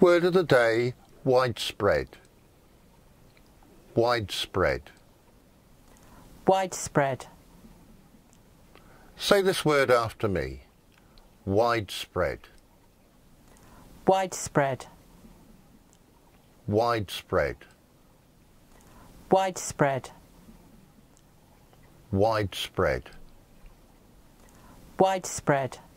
Word of the day, widespread. Widespread. Widespread. Say this word after me. Widespread. Widespread. Widespread. Widespread. Widespread. Widespread.